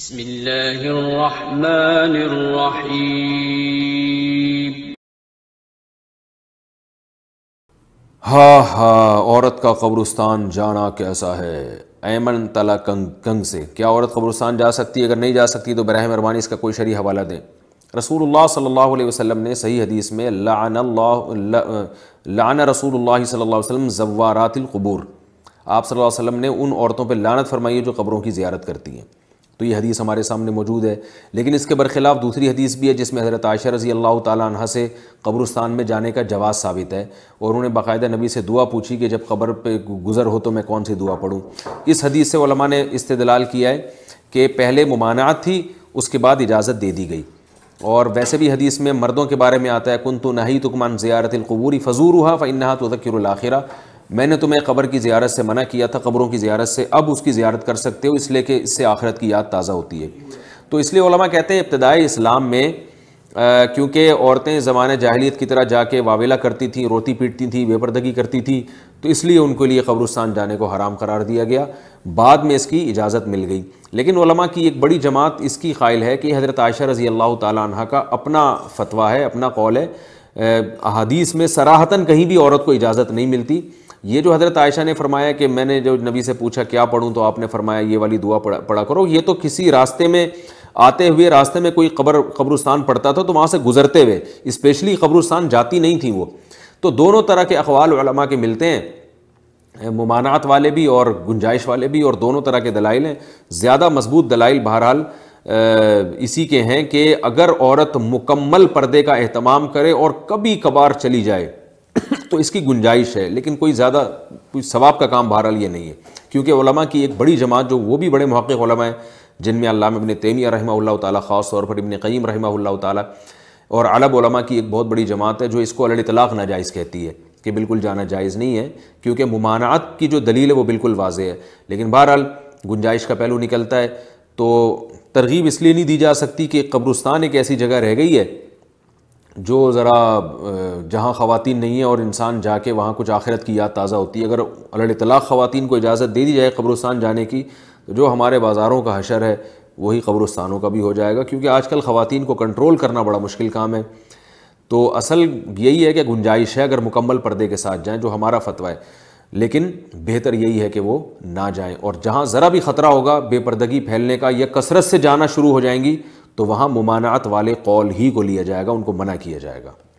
بسم الله الرحمن हाँ हाँ औरत का कब्रस्तान जाना कैसा है ऐमन तला कंग कंग से क्या औरत कब्रस्तान जा सकती है अगर नहीं जा सकती तो बरह मेहरबानी इसका कोई शरी हवाला दें रसूलुल्लाह सल्लल्लाहु अलैहि वसल्लम ने सही हदीस में लान लाना रसूलुल्लाह सल्लल्लाहु अलैहि वसल्लम कबूर आप सल्लल्लाहु अलैहि वसल्लम ने उन औरतों पर लानत फरमाई है जो कब्रों की ज़्यारत करती हैं तो ये हदीस हमारे सामने मौजूद है लेकिन इसके बरखिलाफ दूसरी हदीस भी है जिसमें हज़रत आयशा रज़ी अल्लाह तह से कब्रस्तान में जाने का जवाब साबित है और उन्होंने बाकायदा नबी से दुआ पूछी कि जब कब्र पे गुज़र हो तो मैं कौन सी दुआ पढ़ूँ इस हदीस से वलमा ने इस्तलाल किया है कि पहले ममानात थी उसके बाद इजाज़त दे दी गई और वैसे भी हदीस में मर्दों के बारे में आता है कुन तो नहीं तुकमान ज़ियारतलकबूरी फ़जूर हुआ फ़ तो ज़क्र मैंने तुम्हें कब्र की ज़्यारत से मना किया था कब्रों की ज़्यारत से अब उसकी ज़्यारत कर सकते हो इसलिए कि इससे आखिरत की याद ताज़ा होती है तो इसलिए कहते हैं इब्तदाई इस्लाम में क्योंकि औरतें ज़माने जाहलीत की तरह जाके वावेला करती थीं रोती पीटती थीं बेपर्दगी करती थीं तो इसलिए उनके लिए कब्रस्तान जाने को हराम करार दिया गया बाद में इसकी इजाज़त मिल गई लेकिन की एक बड़ी जमात इसकी कायल है कि हज़रत आयशा रज़ी अल्लाह तह का अपना फतवा है अपना कौल है अहादीस में सराहतन कहीं भी औरत को इजाज़त नहीं मिलती ये जो हज़रत आयशा ने फरमाया कि मैंने जो नबी से पूछा क्या पढ़ूँ तो आपने फरमाया ये वाली दुआ पढ़ा पढ़ा करो ये तो किसी रास्ते में आते हुए रास्ते में कोई कब्र कब्रस्तान पढ़ता था तो वहाँ से गुजरते हुए इस्पेशली कब्रस्तान जाती नहीं थी वो तो दोनों तरह के वलमा के मिलते हैं ममानात वाले भी और गुंजाइश वाले भी और दोनों तरह के दलाइल हैं ज़्यादा मजबूत दलाइल बहरहाल इसी के हैं कि अगर औरत मुकम्मल पर्दे का अहतमाम करे और कभी कभार चली जाए तो इसकी गुंजाइश है लेकिन कोई ज़्यादा कोई सवाब का काम बहरहाल ये नहीं है क्योंकि उलमा की एक बड़ी जमात जो वो भी बड़े महक़ उलमा हैं जिनमें अल्लाह इबन तैमिया रहमा ताली ख़ास तौर पर इबन क़ीम रहमा ताली और अलब उलमा की एक बहुत बड़ी जमात है जो इसको अल तलाक़ नाजायज़ कहती है कि बिल्कुल जाना जायज़ नहीं है क्योंकि ममानात की जो दलील है वो बिल्कुल वाज है लेकिन बहरहाल गुंजाइश का पहलू निकलता है तो तरगीब इसलिए नहीं दी जा सकती कि कब्रस्तान एक ऐसी जगह रह गई है जो ज़रा जहाँ ख़वान नहीं है और इंसान जाके वहाँ कुछ आखिरत की याद ताज़ा होती है अगर अल तलाक़ ख़वान को इजाज़त दे दी जाए कब्रस्तान जाने की तो जो हमारे बाज़ारों का हशर है वही कब्रस्तानों का भी हो जाएगा क्योंकि आजकल ख़वान को कंट्रोल करना बड़ा मुश्किल काम है तो असल यही है कि गुंजाइश है अगर मुकम्मल पर्दे के साथ जाएँ जो हमारा फतवा है लेकिन बेहतर यही है कि वो ना जाएँ और जहाँ ज़रा भी ख़तरा होगा बेपर्दगी फैलने का या कसरत से जाना शुरू हो जाएंगी तो वहाँ ममानात वाले कौल ही को लिया जाएगा उनको मना किया जाएगा